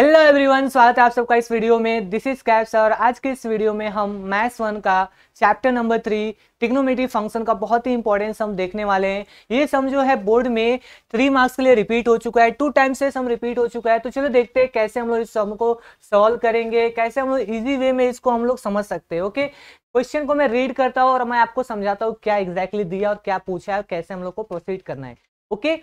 Hello everyone स्वागत है आप सबका इस वीडियो में दिस इज कैप्स और आज के इस वीडियो में हम मैथ्स वन का chapter number three trigonometry function का बहुत ही इंपॉर्टेंस हम देखने वाले हैं ये सम जो है बोर्ड में थ्री मार्क्स के लिए रिपीट हो चुका है टू टाइम्स से सम रिपीट हो चुका है तो चलो देखते हैं कैसे हम लोग इस सम को सॉल्व करेंगे कैसे हम लोग ईजी वे में इसको हम लोग समझ सकते हैं ओके क्वेश्चन को मैं रीड करता हूँ और मैं आपको समझाता हूँ क्या एग्जैक्टली exactly दिया और क्या पूछा है और कैसे हम लोग को प्रोसीड करना है ओके okay?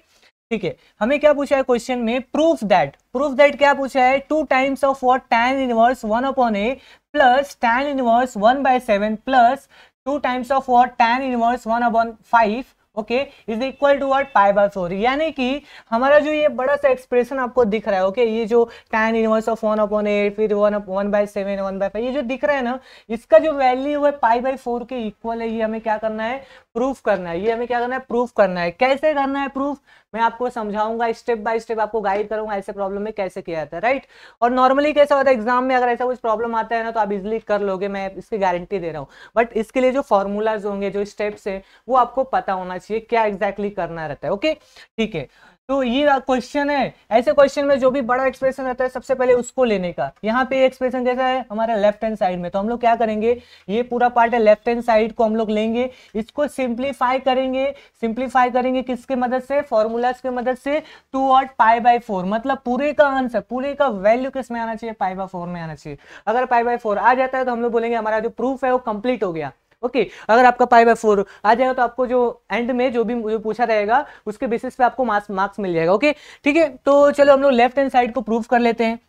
ठीक है हमें क्या पूछा है क्वेश्चन में प्रूफ दैट प्रूफ दैट क्या पूछा है two times of what tan inverse one upon a plus tan inverse one by seven plus two times of what tan inverse one upon five okay is equal to what pi by four यानी कि हमारा जो ये बड़ा सा expression आपको दिख रहा है ओके okay? ये जो tan inverse of one upon eight फिर one one by seven one by five ये जो दिख रहा है ना इसका जो वैल्यू है पाई बाय फोर के इक्वल है ये हमें क्या करना है प्रूफ करना है ये हमें क्या करना है प्रूफ करना है कैसे करना है प्रूफ मैं आपको समझाऊंगा स्टेप बाय स्टेप आपको गाइड करूंगा ऐसे प्रॉब्लम में कैसे किया जाता है राइट और नॉर्मली कैसा होता है एग्जाम में अगर ऐसा कुछ प्रॉब्लम आता है ना तो आप इजिली कर लोगे मैं इसकी गारंटी दे रहा हूँ बट इसके लिए जो फॉर्मूलाज होंगे जो स्टेप्स है वो आपको पता होना चाहिए क्या एग्जैक्टली exactly करना रहता है ओके ठीक है तो ये क्वेश्चन है ऐसे क्वेश्चन में जो भी बड़ा एक्सप्रेशन रहता है सबसे पहले उसको लेने का यहाँ पे एक्सप्रेशन कैसा है हमारा लेफ्ट हैंड साइड में तो हम लोग क्या करेंगे ये पूरा पार्ट है लेफ्ट हैंड साइड को हम लोग लेंगे इसको सिंप्लीफाई करेंगे सिंप्लीफाई करेंगे किसके मदद से फॉर्मूलाज के मदद से two what pi by four मतलब पूरे का आंसर पूरे का वैल्यू किस में आना चाहिए पाई बाई फोर में आना चाहिए अगर पाई बाई फोर आ जाता है तो हम लोग बोलेंगे हमारा जो प्रूफ है वो कंप्लीट हो गया ओके okay, अगर आपका पाई बाय फोर आ जाएगा तो आपको जो एंड में जो भी जो पूछा रहेगा उसके बेसिस पे आपको मार्क्स मार्क्स मिल जाएगा ओके okay? ठीक है तो चलो हम लोग लेफ्ट हैंड साइड को प्रूव कर लेते हैं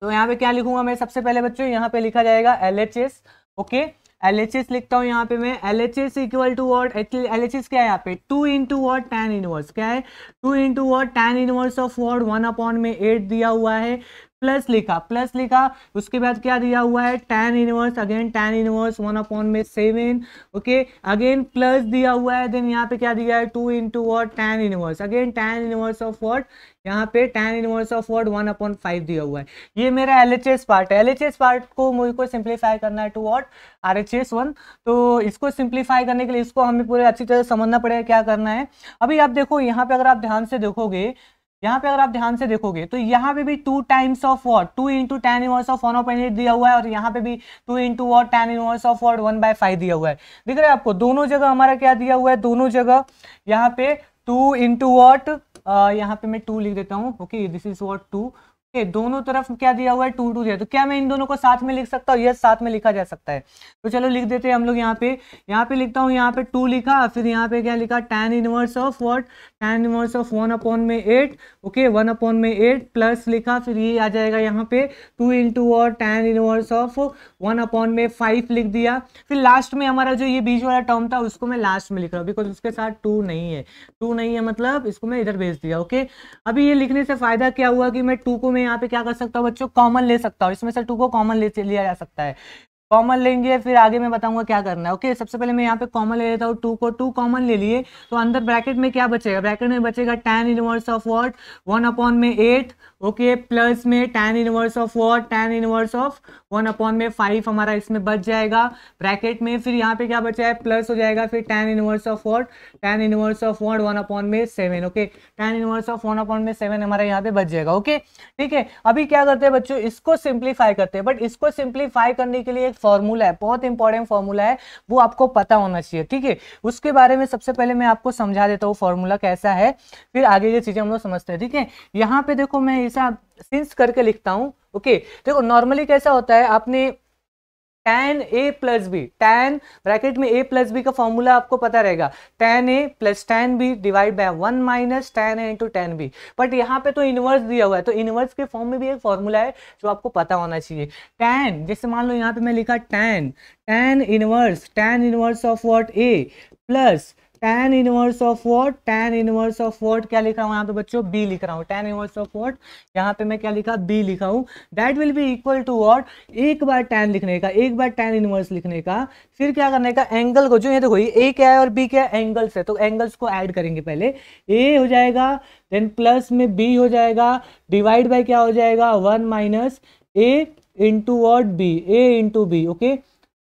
तो यहाँ पे क्या लिखूंगा मैं सबसे पहले बच्चों यहाँ पे लिखा जाएगा L H S okay L H S लिखता हूँ यहाँ पे मैं L H S equal to what L H S क्या है यहाँ पे two into what tan inverse क्या है two into what tan inverse of what one upon में एट दिया हुआ है प्लस लिखा प्लस लिखा उसके बाद क्या दिया हुआ है tan inverse again tan inverse one upon में सेवन ओके अगेन प्लस दिया हुआ है देन यहाँ पे क्या दिया है two into what tan inverse again tan inverse of what यहाँ पे tan inverse of what one upon five दिया हुआ है ये मेरा एल एच एस पार्ट है एल एच एस पार्ट को मुझको सिंप्लीफाई करना है to what R H S one तो इसको सिंप्लीफाई करने के लिए इसको हमें पूरे अच्छी तरह समझना पड़ेगा क्या करना है अभी आप देखो यहाँ पे अगर आप ध्यान से देखोगे यहाँ पे अगर आप ध्यान से देखोगे तो यहाँ पे भी two times of what two into tan inverse of one upon eight दिया हुआ है और यहाँ पे भी two into what tan inverse of what one by five दिया हुआ है दिख रहा है आपको दोनों जगह हमारा क्या दिया हुआ है दोनों जगह यहाँ पे टू इंटू वॉट यहाँ पे मैं टू लिख देता हूँ okay this is what two ये दोनों तरफ क्या दिया हुआ है टू टू दिया तो क्या मैं इन दोनों को साथ में लिख सकता हूँ यस साथ में लिखा जा सकता है तो चलो लिख देते हैं हम लोग यहाँ पे यहाँ पे लिखता हूँ यहाँ पे टू लिखा फिर यहाँ पे क्या लिखा tan inverse of what tan inverse of one upon में एट ओके वन अपॉन में एट प्लस लिखा फिर ये आ जाएगा यहाँ पे टू इंटू और tan inverse of one upon में फाइव लिख दिया फिर लास्ट में हमारा जो ये बीच वाला टर्म था उसको मैं लास्ट में लिख रहा हूँ बिकॉज उसके साथ टू नहीं है टू नहीं है मतलब इसको मैं इधर भेज दिया ओके अभी ये लिखने से फायदा क्या हुआ कि मैं टू को मैं यहाँ पे क्या कर सकता हूँ बच्चों कॉमन ले सकता हूँ इसमें से टू को कॉमन ले लिया जा सकता है कॉमन लेंगे फिर आगे मैं बताऊंगा क्या करना है ओके okay, सबसे पहले मैं यहाँ पे कॉमन ले लेता हूँ टू को टू कॉमन ले लिए तो अंदर ब्रैकेट में क्या बचेगा ब्रैकेट में बचेगा tan inverse of what one upon में एट ओके प्लस में tan inverse of what tan inverse of one upon में फाइव हमारा इसमें बच जाएगा ब्रैकेट में फिर यहाँ पे क्या बचा है प्लस हो जाएगा फिर tan inverse of what tan inverse of what one upon में seven okay tan inverse of one upon में सेवन हमारा यहाँ पे बच जाएगा ओके ठीक है अभी क्या करते हैं बच्चों इसको सिंप्लीफाई करते हैं बट इसको सिंप्लीफाई करने के लिए फॉर्मूला है बहुत इंपॉर्टेंट फॉर्मूला है वो आपको पता होना चाहिए ठीक है उसके बारे में सबसे पहले मैं आपको समझा देता हूँ फॉर्मूला कैसा है फिर आगे ये चीज़ें हम लोग समझते हैं ठीक है यहाँ पे देखो मैं ऐसा सिंस करके लिखता हूँ ओके देखो नॉर्मली कैसा होता है आपने tan A plus B tan bracket में ए प्लस बी का फॉर्मूला आपको पता रहेगा tan A plus tan B divide by one minus tan A into tan B but यहाँ पे तो इनवर्स दिया हुआ है तो इनवर्स के फॉर्म में भी एक फॉर्मूला है जो आपको पता होना चाहिए टेन जैसे मान लो यहाँ पे मैं लिखा tan tan inverse tan inverse of what A plus tan inverse of what tan inverse of what क्या लिख रहा हूँ यहाँ पे बच्चों बी लिख रहा हूँ टेन इनवर्स ऑफ वॉट यहाँ पे मैं क्या लिखा बी लिखा हूँ that will be equal to what एक बार टेन लिखने का एक बार टेन इनवर्स लिखने का फिर क्या करने का एंगल को जो ये देखो ये ए क्या है और बी क्या है एंगल्स है तो एंगल्स को ऐड करेंगे पहले ए हो जाएगा देन प्लस में बी हो जाएगा डिवाइड बाई क्या हो जाएगा one minus A into what B A into B okay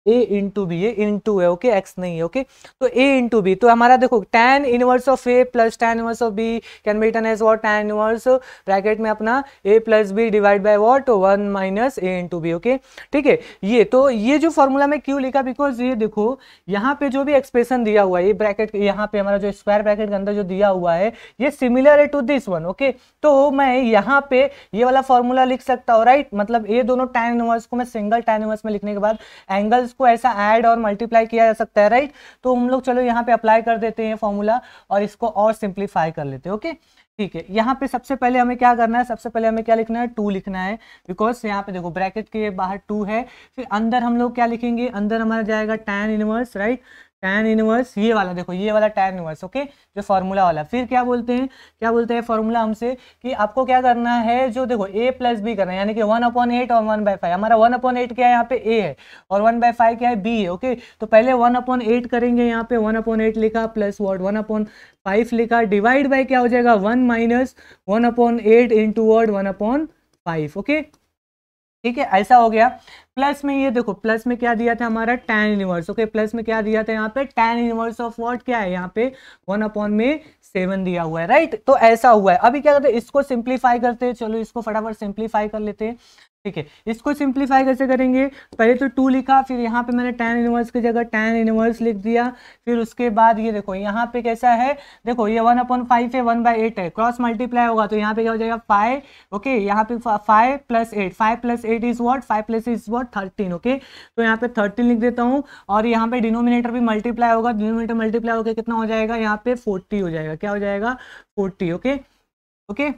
A into B A into है ओके एक्स नहीं है ओके तो ए इंटू बी तो हमारा देखो tan inverse of A plus tan inverse of B can be written as what tan inverse bracket में अपना A plus B divide by what one minus A into B okay ठीक है ये तो ये जो फॉर्मूला में क्यों लिखा बिकॉज ये देखो यहाँ पे जो भी एक्सप्रेशन दिया हुआ है ये ब्रैकेट यहाँ पे हमारा जो स्क्वायर ब्रैकेट के अंदर जो दिया हुआ है ये सिमिलर है टू दिस वन ओके तो मैं यहाँ पे ये वाला फॉर्मूला लिख सकता हूँ राइट मतलब ये दोनों टेन इनवर्स को मैं सिंगल टेन इनवर्स में लिखने के बाद एंगल्स इसको ऐसा ऐड और मल्टीप्लाई किया जा सकता है राइट तो हम लोग चलो यहाँ पे अप्लाई कर देते हैं फॉर्मूला और इसको और सिंप्लीफाई कर लेते हैं ओके ठीक है यहाँ पे सबसे पहले हमें क्या करना है सबसे पहले हमें क्या लिखना है टू लिखना है बिकॉज यहाँ पे देखो ब्रैकेट के बाहर टू है फिर अंदर हम लोग क्या लिखेंगे अंदर हमारा जाएगा tan inverse right tan inverse ये वाला देखो ये वाला टैन इनवर्स ओके जो फॉर्मूला वाला फिर क्या बोलते हैं क्या बोलते हैं फॉर्मूला हमसे कि आपको क्या करना है जो देखो ए प्लस बी करना है यानी कि वन अपॉन एट और वन बाय फाइव हमारा वन अपॉन एट क्या है यहाँ पे ए है और वन बाय फाइव क्या है बी है ओके तो पहले वन अपॉन एट करेंगे यहाँ पे वन अपॉन एट लिखा plus what one upon five लिखा डिवाइड बाई क्या हो जाएगा one minus one upon eight into what one upon five okay ठीक है ऐसा हो गया प्लस में ये देखो प्लस में क्या दिया था हमारा टेन यूनिवर्स ओके प्लस में क्या दिया था यहाँ पे टेन यूनिवर्स ऑफ वर्ड क्या है यहाँ पे वन अपॉन में सेवन दिया हुआ है राइट तो ऐसा हुआ है अभी क्या करते हैं इसको सिंप्लीफाई करते हैं चलो इसको फटाफट सिंप्लीफाई कर लेते हैं ठीक है इसको सिंप्लीफाई कैसे करेंगे पहले तो टू लिखा फिर यहाँ पे मैंने टेन इनवर्स की जगह टेन इनवर्स लिख दिया फिर उसके बाद ये देखो यहाँ पे कैसा है देखो ये वन अपॉन फाइव है वन बाई एट है क्रॉस मल्टीप्लाई होगा तो यहाँ पे क्या हो जाएगा फाइव ओके यहाँ पे five plus eight five plus eight is what five plus is what thirteen okay तो यहाँ पे थर्टीन लिख देता हूँ और यहाँ पे डिनोमिनेटर भी मल्टीप्लाई होगा डिनोमिनेटर मल्टीप्लाई होकर कितना हो जाएगा यहाँ पे फोर्टी हो जाएगा क्या हो जाएगा फोर्टी ओके ओके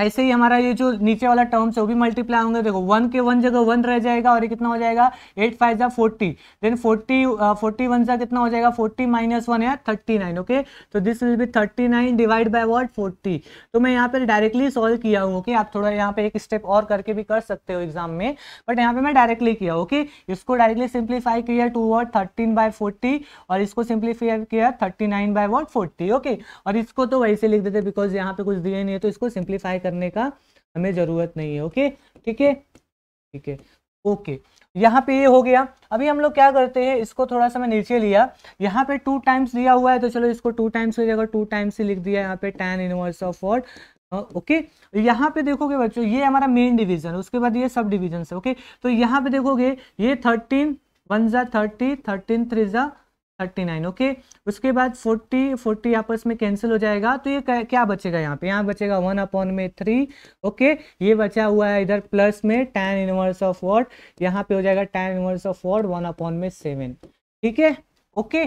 ऐसे ही हमारा ये जो नीचे वाला टर्म्स है वो भी मल्टीप्लाई होंगे देखो वन के वन जगह वन रह जाएगा और ये कितना हो जाएगा एट फाइव जा forty then forty forty one जा कितना हो जाएगा फोर्टी माइनस वन या थर्टी नाइन ओके तो this will be thirty nine divide by what forty तो मैं यहाँ पर डायरेक्टली सॉल्व किया हूँ ओके आप थोड़ा यहाँ पे एक स्टेप और करके भी कर सकते हो एग्जाम में बट यहाँ पे मैं डायरेक्टली किया ओके okay? इसको डायरेक्टली सिंप्लीफाई किया to what thirteen by forty और इसको सिंप्लीफाई किया thirty nine by what forty okay और इसको तो वैसे लिख देते बिकॉज यहाँ पे कुछ दिए नहीं है तो इसको सिंप्लीफाई करने का हमें ज़रूरत नहीं है ओके ठीक है ठीक है ओके यहाँ पे ये हो गया अभी हम लोग क्या करते हैं इसको थोड़ा सा मैं नीचे लिया यहाँ पे टू टाइम्स दिया हुआ है तो चलो इसको टू टाइम्स की जगह टू टाइम्स ही लिख दिया यहाँ पे tan inverse of what okay यहाँ पे देखोगे बच्चों ये हमारा मेन डिवीजन है उसके बाद ये सब डिविजन है ओके तो यहाँ पे देखोगे ये थर्टीन वन जा थर्टी थर्टीन थ्री जा थर्टी नाइन ओके उसके बाद फोर्टी फोर्टी आपस में कैंसिल हो जाएगा तो ये क्या बचेगा यहाँ पे यहाँ बचेगा वन अपॉन में थ्री ओके ये बचा हुआ है इधर प्लस में टेन इनवर्स ऑफ वॉट यहाँ पे हो जाएगा tan inverse of what one upon में सेवन ठीक है ओके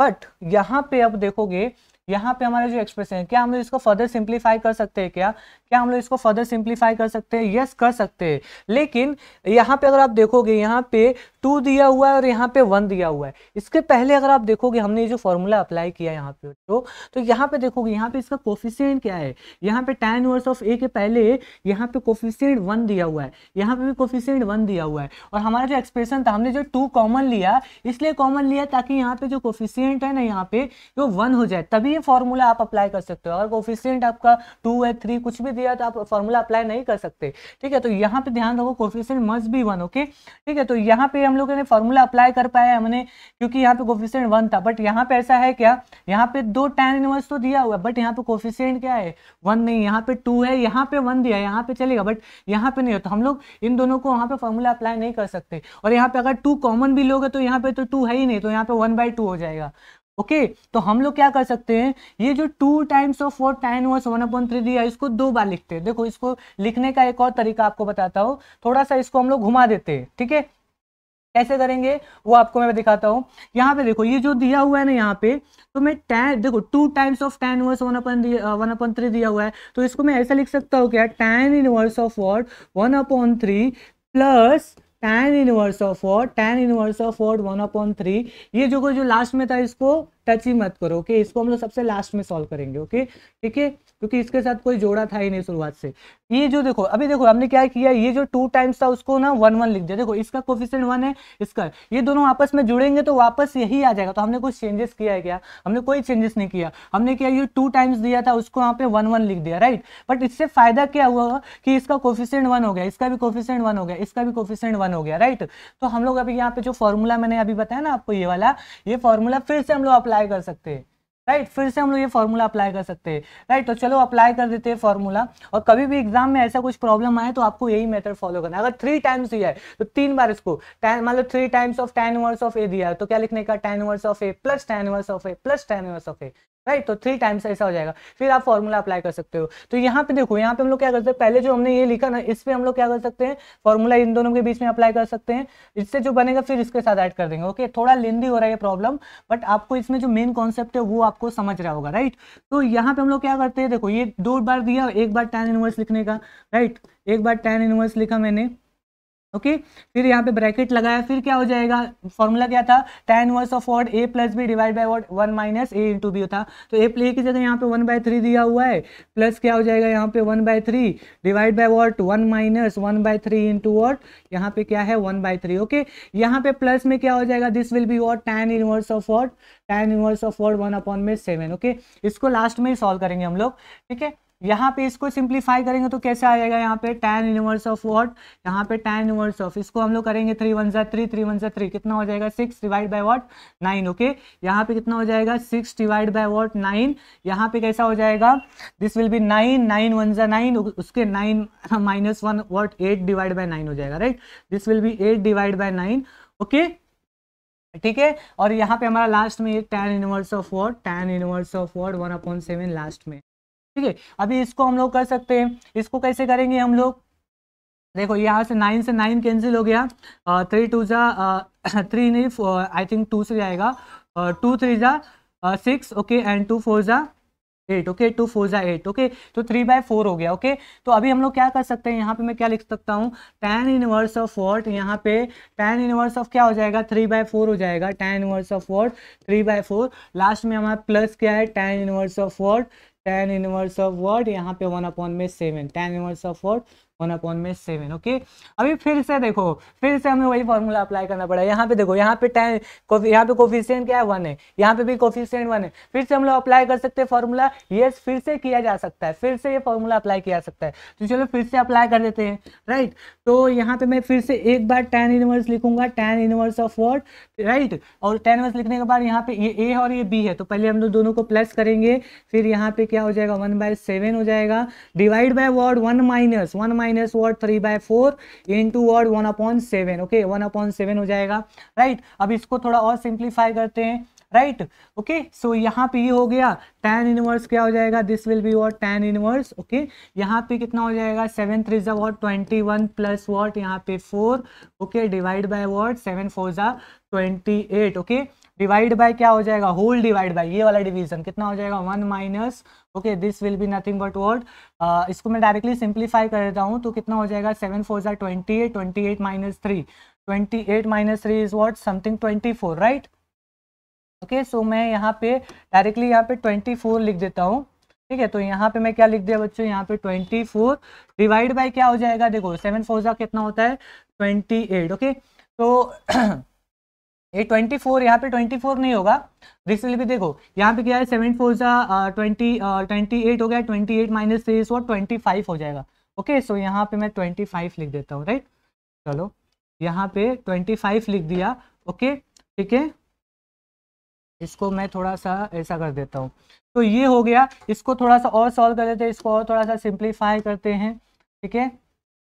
बट यहाँ पे अब देखोगे यहाँ पे हमारा जो एक्सप्रेशन है क्या हम लोग इसको फर्दर सिंप्लीफाई कर सकते हैं क्या क्या हम लोग इसको फर्दर सिंप्लीफाई कर सकते हैं यस कर सकते हैं लेकिन यहाँ पे अगर आप देखोगे यहाँ पे टू दिया हुआ है और यहाँ पे वन दिया हुआ है इसके पहले अगर आप देखोगे हमने ये जो फॉर्मूला अप्लाई किया यहाँ पे तो, तो यहाँ पे देखोगे यहाँ पे इसका कोफिशियंट क्या है यहाँ पे टेन वर्स ऑफ ए के पहले यहाँ पे कोफिशियंट वन दिया हुआ है यहाँ पे भी कोफिशियंट वन दिया हुआ है और हमारा जो एक्सप्रेशन था हमने जो टू कॉमन लिया इसलिए कॉमन लिया ताकि यहाँ पे जो कोफिशियंट है ना यहाँ पे वो वन हो जाए तभी भी फॉर्मूला आप अप्लाई कर सकते हो अगर कोफिशियंट आपका टू है थ्री कुछ भी दिया तो आप फॉर्मूला अप्लाई नहीं कर सकते ठीक है तो यहाँ पे ध्यान रखो कोफिशियंट मस्ट भी वन ओके ठीक है तो यहाँ पे हम लोगों ने फॉर्मूला अप्लाई कर पाया हमने क्योंकि यहाँ पे कोफिशियंट वन था बट यहाँ पे ऐसा है क्या यहाँ पे दो टेन इनवर्स तो दिया हुआ है बट यहाँ पे कोफिशियंट क्या है वन नहीं यहाँ पे टू है यहाँ पे वन दिया यहाँ पे चलेगा बट यहाँ पे नहीं हो तो हम लोग इन दोनों को वहाँ पे फॉर्मूला अप्लाई नहीं कर सकते और यहाँ पे अगर टू कॉमन भी लोगे तो यहाँ पे तो टू है ही नहीं तो यहाँ पे वन बाई टू हो जाएगा ओके तो हम लोग क्या कर सकते हैं ये जो two times of four time inverse one upon three दिया इसको दो बार लिखते हैं देखो इसको लिखने का एक और तरीका आपको बताता हूँ थोड़ा सा इसको हम लोग घुमा देते हैं ठीक है कैसे करेंगे वो आपको मैं दिखाता हूँ यहाँ पे देखो ये जो दिया हुआ है ना यहाँ पे तो मैं टेन देखो two times of tan inverse one upon one upon three दिया हुआ है तो इसको मैं ऐसा लिख सकता हूँ क्या tan inverse of what one upon three plus tan inverse of what tan inverse of what one upon three ये जो जो लास्ट में था इसको टच ही मत करो ओके इसको हम लोग सबसे लास्ट में सॉल्व करेंगे ओके ठीक है क्योंकि इसके साथ कोई जोड़ा था ही नहीं शुरुआत से ये जो देखो अभी देखो हमने क्या किया ये जो टू टाइम्स था उसको ना वन वन लिख दिया देखो इसका कोफिशियंट वन है इसका ये दोनों आपस में जुड़ेंगे तो वापस यही आ जाएगा तो हमने कुछ चेंजेस किया है क्या हमने कोई चेंजेस नहीं किया हमने क्या ये टू टाइम्स दिया था उसको वहाँ पे वन वन लिख दिया राइट बट इससे फायदा क्या हुआ कि इसका कोफिशियंट वन हो गया इसका भी कोफिशियंट वन हो गया इसका भी कोफिशियंट वन हो गया राइट तो हम लोग अभी यहाँ पे जो फॉर्मूला मैंने अभी बताया ना आपको ये वाला ये फॉर्मूला फिर से हम लोग अप्लाई अप्लाई कर सकते हैं राइट right, फिर से हम लोग ये फॉर्मूला अप्लाई कर सकते हैं राइट right, तो चलो अप्लाई कर देते हैं फॉर्मूला और कभी भी एग्जाम में ऐसा कुछ प्रॉब्लम आए तो आपको यही मेथड फॉलो करना है अगर थ्री टाइम्स दिया है तो तीन बार इसको मान लो three times of tan inverse of A दिया है तो क्या लिखने का tan inverse of A plus tan inverse of A plus tan inverse of A right तो थ्री टाइम्स ऐसा हो जाएगा फिर आप फॉर्मूला अप्लाई कर सकते हो तो यहाँ पे देखो यहाँ पे हम लोग क्या करते हैं पहले जो हमने ये लिखा ना इस पर हम लोग क्या कर सकते हैं फॉर्मूला इन दोनों के बीच में अप्लाई कर सकते हैं इससे जो बनेगा फिर इसके साथ ऐड कर देंगे ओके थोड़ा लेंदी हो रहा है प्रॉब्लम बट आपको इसमें जो मेन कॉन्सेप्ट है वो आपको समझ रहा होगा राइट तो यहाँ पे हम लोग क्या करते हैं देखो ये दो बार दिया एक बार टेन इनवर्स लिखने का राइट एक बार टेन इनवर्स लिखा मैंने ओके फिर यहाँ पे ब्रैकेट लगाया फिर क्या हो जाएगा फॉर्मूला क्या था tan inverse of what A plus B divide by what one minus A into B था तो ए प्ले की जगह यहाँ पे वन बाय थ्री दिया हुआ है प्लस क्या हो जाएगा यहाँ पे one by three divide by what one minus one by three into what यहाँ पे क्या है वन बाय थ्री ओके यहाँ पे प्लस में क्या हो जाएगा this will be what tan inverse of what tan inverse of what one upon में सेवन ओके इसको लास्ट में ही सॉल्व करेंगे हम लोग ठीक है यहाँ पे इसको सिंप्लीफाई करेंगे तो कैसे आ जाएगा यहाँ पे टेन यूनिवर्स ऑफ वॉट यहाँ पे टेन यूनिवर्स ऑफ इसको हम लोग करेंगे थ्री वन जै थ्री थ्री वन जै थ्री कितना हो जाएगा six divide by what nine okay यहाँ पे कितना हो जाएगा six divide by what nine यहाँ पे कैसा हो जाएगा this will be nine nine one जै नाइन उसके nine minus one what eight divide by nine हो जाएगा right this will be eight divide by nine okay ठीक है और यहाँ पे हमारा लास्ट में एक tan inverse of what tan inverse of what one upon seven last में ठीक है अभी इसको हम लोग कर सकते हैं इसको कैसे करेंगे हम लोग देखो यहाँ से नाइन से नाइन कैंसिल हो गया थ्री टू जा थ्री नहीं आई थिंक टू से जाएगा टू थ्री जा six okay and two four जा एट ओके टू फोर जा एट ओके तो थ्री बाय फोर हो गया ओके okay? तो अभी हम लोग क्या कर सकते हैं यहाँ पे मैं क्या लिख सकता हूँ टेन इनवर्स ऑफ वॉट यहाँ पे टेन इनवर्स ऑफ क्या हो जाएगा थ्री बाय फोर हो जाएगा tan inverse of what three by four last में हमारा प्लस क्या है tan inverse of what tan inverse of what यहाँ पे वन अपॉन में seven tan inverse of what one upon में सेवन ओके अभी फिर से देखो फिर से हमें वही फॉर्मूला अप्लाई करना पड़ा यहाँ पे देखो यहाँ पे टाइम यहाँ पे कोफिशियंट क्या है वन है यहाँ पे भी कोफिशियंट वन है फिर से हम लोग अप्लाई कर सकते हैं फॉर्मूला ये फिर से किया जा सकता है फिर से ये फॉर्मूला अप्लाई किया सकता है तो चलो फिर से अप्लाई कर देते हैं राइट तो यहाँ पे मैं फिर से एक बार टेन इनवर्स लिखूंगा tan inverse of what right और टेन इनवर्स लिखने के बाद यहाँ पे ये ए और ये बी है तो पहले हम लोग दोनों को प्लस करेंगे फिर यहाँ पे क्या हो जाएगा वन बाय सेवन हो जाएगा divide by what one minus one minus what three by four into what one upon seven okay one upon seven हो जाएगा राइट right? अब इसको थोड़ा और सिंप्लीफाई करते हैं राइट ओके सो यहाँ पे ये हो गया टेन इनवर्स क्या हो जाएगा this will be what tan inverse okay यहाँ पे कितना हो जाएगा सेवन थ्री जा what twenty one plus what यहाँ पे four okay divide by what seven four जा twenty eight okay divide by क्या हो जाएगा होल डिवाइड बाय ये वाला डिवीजन कितना हो जाएगा one minus okay this will be nothing but what इसको मैं डायरेक्टली सिंप्लीफाई कर देता हूँ तो कितना हो जाएगा सेवन फोर जार twenty eight twenty eight minus three twenty eight minus three is what something twenty four right okay so मैं यहाँ पे डायरेक्टली यहाँ पे ट्वेंटी फोर लिख देता हूँ ठीक है तो यहाँ पे मैं क्या लिख दिया बच्चों यहाँ पे ट्वेंटी फोर डिवाइड बाय क्या हो जाएगा देखो सेवन फोर कितना होता है ट्वेंटी एट ओके तो, तो ये 24 फोर यहाँ पे 24 नहीं होगा रिसेल भी देखो यहाँ पे क्या है सेवन फोर सा ट्वेंटी ट्वेंटी एट हो गया twenty eight minus three so twenty five हो जाएगा ओके सो यहाँ पे मैं ट्वेंटी फाइव लिख देता हूँ राइट चलो यहाँ पे ट्वेंटी फाइव लिख दिया ओके ठीक है इसको मैं थोड़ा सा ऐसा कर देता हूँ तो ये हो गया इसको थोड़ा सा और सॉल्व कर देते हैं इसको और थोड़ा सा सिंप्लीफाई करते हैं ठीक है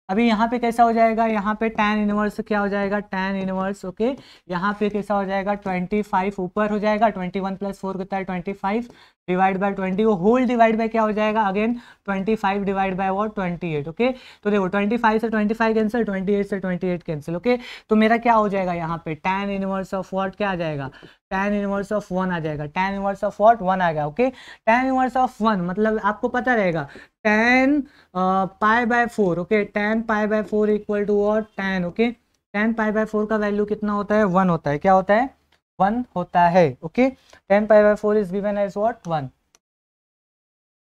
अभी यहाँ पे कैसा हो जाएगा यहाँ पे tan इनवर्स क्या हो जाएगा tan इनवर्स ओके यहाँ पे कैसा हो जाएगा 25 ऊपर हो जाएगा 21 वन प्लस फोर होता है फाइव डिवाइड बाई ट्वेंटी वो होल डिवाइड बाय क्या हो जाएगा अगेन 25 डिवाइड बाय वो एट ओके तो देखो 25 से 25 कैंसिल ट्वेंटी से 28 कैंसिल ओके तो मेरा क्या हो जाएगा यहाँ पे tan इनवर्स ऑफ वॉट क्या आ जाएगा टेन इनवर्स ऑफ वन आ जाएगा tan inverse of what one आ गया okay tan inverse of one मतलब आपको पता रहेगा tan pi by four okay tan pi by four equal to what tan okay tan pi by four का value कितना होता है वन होता है क्या होता है वन होता है okay tan pi by four is given as what one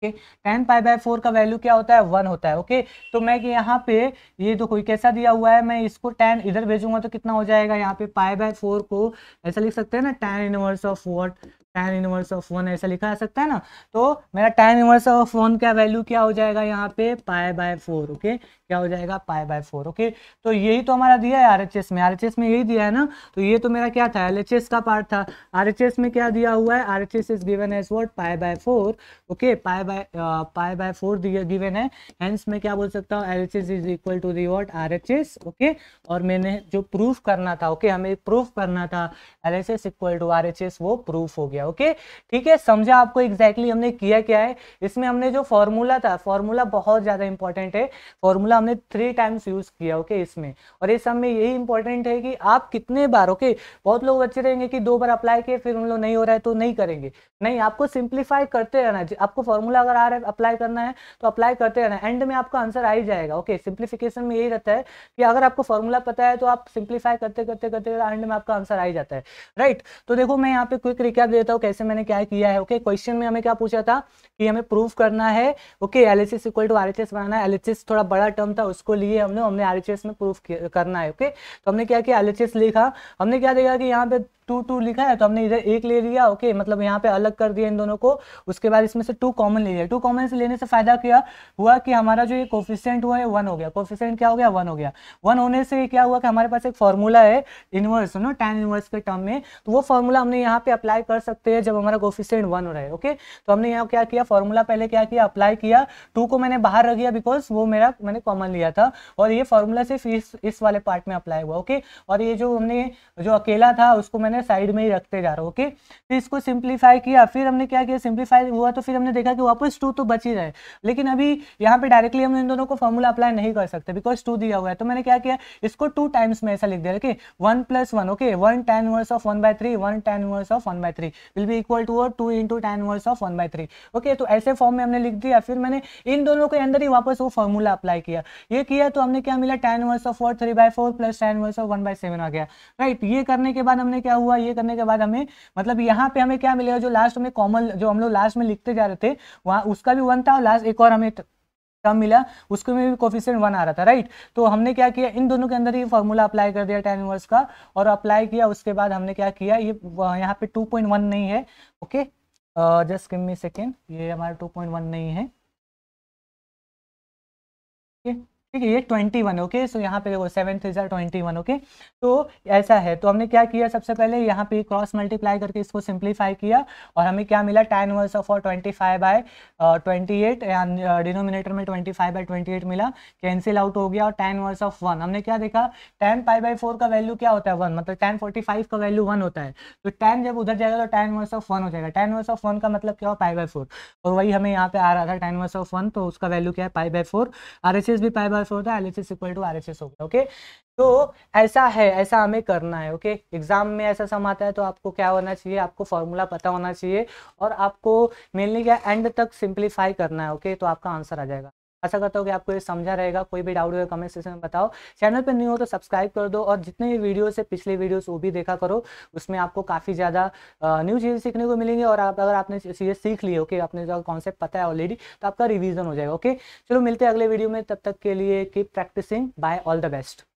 okay tan pi by four का वैल्यू क्या होता है वन होता है ओके तो मैं कि यहाँ पे ये तो कोई कैसा दिया हुआ है मैं इसको टेन इधर भेजूंगा तो कितना हो जाएगा यहाँ पे पाई बाय फोर को ऐसा लिख सकते हैं ना tan inverse of what tan inverse of one ऐसा लिखा जा सकता है ना तो मेरा tan इनवर्स ऑफ वन का वैल्यू क्या हो जाएगा यहाँ पे पाए बाय फोर ओके क्या हो जाएगा पाए बाय फोर ओके तो यही तो हमारा दिया है आरएचएस में आरएचएस में यही दिया है ना तो ये तो मेरा क्या था एलएचएस का पार्ट था आरएचएस में क्या दिया हुआ है S is given as what pi by four okay pi by pi by four given है हेंस मैं क्या बोल सकता हूँ S is equal to the what S okay और मैंने जो प्रूफ करना था ओके okay? हमें प्रूफ करना था एस इक्वल टू एस वो प्रूफ हो गया किया ओके ठीक है समझा आपको एग्जैक्टली exactly हमने किया क्या है इसमें हमने जो फॉर्मूला था फॉर्मूला बहुत ज़्यादा इंपॉर्टेंट है फॉर्मूला हमने थ्री टाइम्स यूज़ किया ओके इसमें और इस सब में यही इंपॉर्टेंट है कि आप कितने बार ओके बहुत लोग अच्छे रहेंगे कि दो बार अप्लाई किए फिर उन लोग नहीं हो रहा है तो नहीं करेंगे नहीं आपको सिंप्लीफाई करते रहना आपको फॉर्मूला अगर आ रहा है अप्लाई करना है तो अप्लाई करते रहना एंड में आपका आंसर आ ही जाएगा ओके सिंप्लीफिकेशन में यही रहता है कि अगर आपको फॉर्मूला पता है तो आप सिंप्लीफाई करते करते करते एंड में आपका आंसर आ ही जाता है राइट तो देखो मैं यहाँ पे क्विक रिकैप देता बताओ कैसे मैंने क्या किया है ओके okay? क्वेश्चन में हमें क्या पूछा था कि हमें प्रूफ करना है okay L H S equal to R H S बनाना है एल एच एस थोड़ा बड़ा टर्म था उसको लिए हमने हमने आर एच एस में प्रूफ करना है ओके okay? तो हमने क्या किया एल एच एस लिखा हमने क्या देखा कि यहाँ पे टू टू लिखा है तो हमने इधर एक ले लिया ओके okay? मतलब यहाँ पे अलग कर दिया इन दोनों को उसके बाद इसमें से टू कॉमन ले लिया टू कॉमन से लेने से फायदा क्या हुआ कि हमारा जो ये कोफिशियंट हुआ है वन हो गया कोफिशियंट क्या हो गया वन हो गया वन होने से क्या हुआ कि हमारे पास एक फॉर्मूला है इनवर्स ना टेन इनवर्स के टर्म में तो वो फॉर्मूला हमने यहाँ पे अप्लाई कर सकते सकते हैं जब हमारा कोफिशियंट वन हो रहा है ओके तो हमने यहाँ क्या किया फॉर्मूला पहले क्या किया अप्लाई किया टू को मैंने बाहर रख दिया बिकॉज वो मेरा मैंने कॉमन लिया था और ये फॉर्मूला सिर्फ इस इस वाले पार्ट में अप्लाई हुआ ओके और ये जो हमने जो अकेला था उसको मैंने साइड में ही रखते जा रहा हूँ ओके फिर इसको सिंप्लीफाई किया फिर हमने क्या किया सिंप्लीफाई हुआ तो फिर हमने देखा कि वापस टू तो बच ही रहे लेकिन अभी यहाँ पर डायरेक्टली हम इन दोनों को फॉर्मूला अप्लाई नहीं कर सकते बिकॉज टू दिया हुआ है तो मैंने क्या किया इसको टू टाइम्स में ऐसा लिख दिया okay one plus one okay one tan inverse of one by three one tan inverse of one by three will be equal to two into tan inverse of one by three okay तो ऐसे form में हमने लिख दिया फिर मैंने इन दोनों के अंदर ही वापस वो फॉर्मूला अप्लाई किया ये किया तो हमने क्या मिला tan inverse of four three by four plus tan inverse of one by seven आ गया राइट ये करने के बाद हमने क्या हुआ ये करने के बाद हमें मतलब यहाँ पे हमें क्या मिलेगा जो लास्ट में कॉमन जो हम लोग लास्ट में लिखते जा रहे थे वहाँ उसका भी वन था और लास्ट एक और हमें कम मिला उसके में भी कोफिशियंट वन आ रहा था राइट तो हमने क्या किया इन दोनों के अंदर ये फॉर्मूला अप्लाई कर दिया टेन इनवर्स का और अप्लाई किया उसके बाद हमने क्या किया ये यहाँ पे 2.1 नहीं है okay just give me second ये हमारा 2.1 नहीं है okay? ठीक है ये ट्वेंटी वन ओके सो यहाँ पे देखो सेवन थ्री जार ट्वेंटी वन ओके तो ऐसा है तो हमने क्या किया सबसे पहले यहाँ पे क्रॉस मल्टीप्लाई करके इसको सिंप्लीफाई किया और हमें क्या मिला टेन वर्स ऑफ और twenty five by twenty eight denominator में twenty five by twenty eight मिला कैंसिल आउट हो गया और टेन वर्स ऑफ वन हमने क्या देखा टेन फाइव बाई फोर का वैल्यू क्या होता है वन मतलब टेन फोर्टी फाइव का वैल्यू वन होता है तो टेन जब उधर जाएगा तो टेन वर्स ऑफ वन हो जाएगा टेन वर्स ऑफ वन का मतलब क्या हो फाइव बाई फोर और वही हमें यहाँ पे आ रहा था टेन वर्स ऑफ वन तो उसका वैल्यू क्या है five by four R S S भी फाइव बाई पास होता है L H S equal to R H S हो गया ओके तो ऐसा है ऐसा हमें करना है ओके एग्जाम में ऐसा सम आता है तो आपको क्या होना चाहिए आपको फॉर्मूला पता होना चाहिए और आपको मेनली क्या एंड तक सिंप्लीफाई करना है ओके तो आपका आंसर आ जाएगा आशा करता हूँ कि आपको ये समझा रहेगा कोई भी डाउट होगा कमेंट सेक्शन में बताओ चैनल पर नहीं हो तो सब्सक्राइब कर दो और जितने भी वीडियोज है पिछले वीडियो वो भी देखा करो उसमें आपको काफ़ी ज़्यादा न्यू चीज़ें सीखने को मिलेंगी और आप अगर आपने चीज़ें सीख ली ओके आपने जो कॉन्सेप्ट पता है ऑलरेडी तो आपका रिविजन हो जाएगा ओके चलो मिलते हैं अगले वीडियो में तब तक के लिए keep practising bye all the best